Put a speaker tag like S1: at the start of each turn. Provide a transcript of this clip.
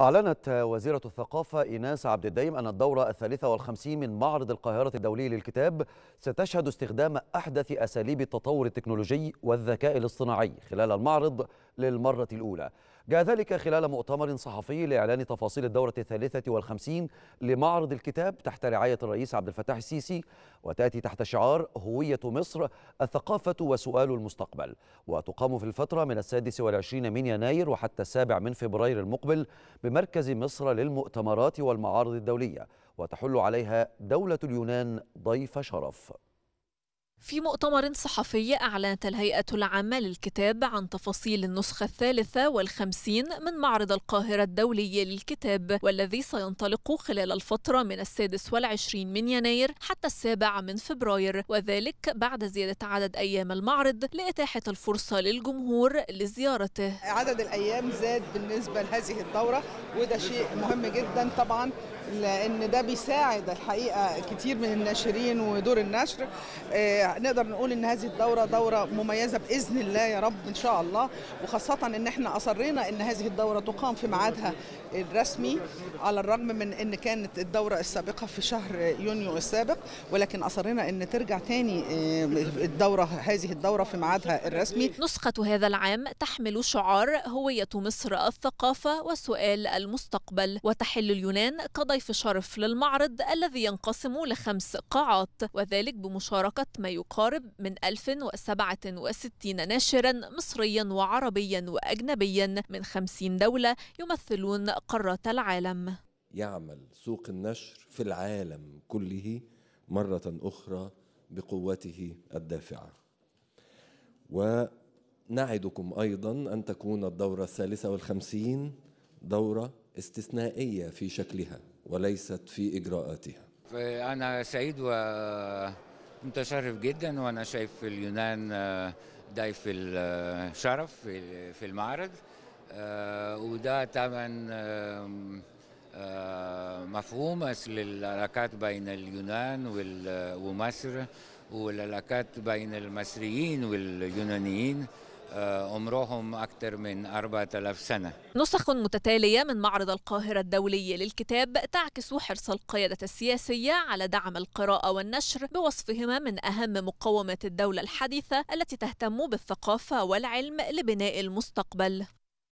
S1: أعلنت وزيرة الثقافة إيناس عبد الدايم أن الدورة الثالثة والخمسين من معرض القاهرة الدولي للكتاب ستشهد استخدام أحدث أساليب التطور التكنولوجي والذكاء الاصطناعي خلال المعرض للمرة الأولى جاء ذلك خلال مؤتمر صحفي لإعلان تفاصيل الدورة الثالثة والخمسين لمعرض الكتاب تحت رعاية الرئيس عبد الفتاح السيسي وتأتي تحت شعار هوية مصر الثقافة وسؤال المستقبل وتقام في الفترة من السادس والعشرين من يناير وحتى السابع من فبراير المقبل بمركز مصر للمؤتمرات والمعارض الدولية وتحل عليها دولة اليونان ضيف شرف
S2: في مؤتمر صحفي أعلنت الهيئة العامة للكتاب عن تفاصيل النسخة الثالثة والخمسين من معرض القاهرة الدولي للكتاب والذي سينطلق خلال الفترة من السادس والعشرين من يناير حتى السابع من فبراير وذلك بعد زيادة عدد أيام المعرض لإتاحة الفرصة للجمهور لزيارته
S3: عدد الأيام زاد بالنسبة لهذه الدورة وده شيء مهم جدا طبعا لان ده بيساعد الحقيقه كتير من الناشرين ودور النشر آه، نقدر نقول ان هذه الدوره دوره مميزه باذن الله يا رب ان شاء الله وخاصه ان احنا اصرينا ان هذه الدوره تقام في ميعادها الرسمي على الرغم من ان كانت الدوره السابقه في شهر يونيو السابق ولكن اصرينا ان ترجع تاني آه، الدوره هذه الدوره في ميعادها الرسمي
S2: نسخه هذا العام تحمل شعار هويه مصر الثقافه وسؤال المستقبل وتحل اليونان قضايا ضيف شرف للمعرض الذي ينقسم لخمس قاعات وذلك بمشاركة ما يقارب من 1067 ناشرا مصريا وعربيا وأجنبيا من 50 دولة يمثلون قارة العالم
S4: يعمل سوق النشر في العالم كله مرة أخرى بقوته الدافعة ونعدكم أيضا أن تكون الدورة الثالثة والخمسين دورة استثنائية في شكلها وليست في إجراءاتها
S5: أنا سعيد ومتشرف جدا وأنا شايف اليونان ضيف الشرف في المعرض وده طبعا مفهوم أصل العلاقات بين اليونان ومصر والعلاقات بين المصريين واليونانيين آه، عمرهم أكثر من 4000 سنة
S2: نسخ متتالية من معرض القاهرة الدولي للكتاب تعكس حرص القيادة السياسية على دعم القراءة والنشر بوصفهما من أهم مقومات الدولة الحديثة التي تهتم بالثقافة والعلم لبناء المستقبل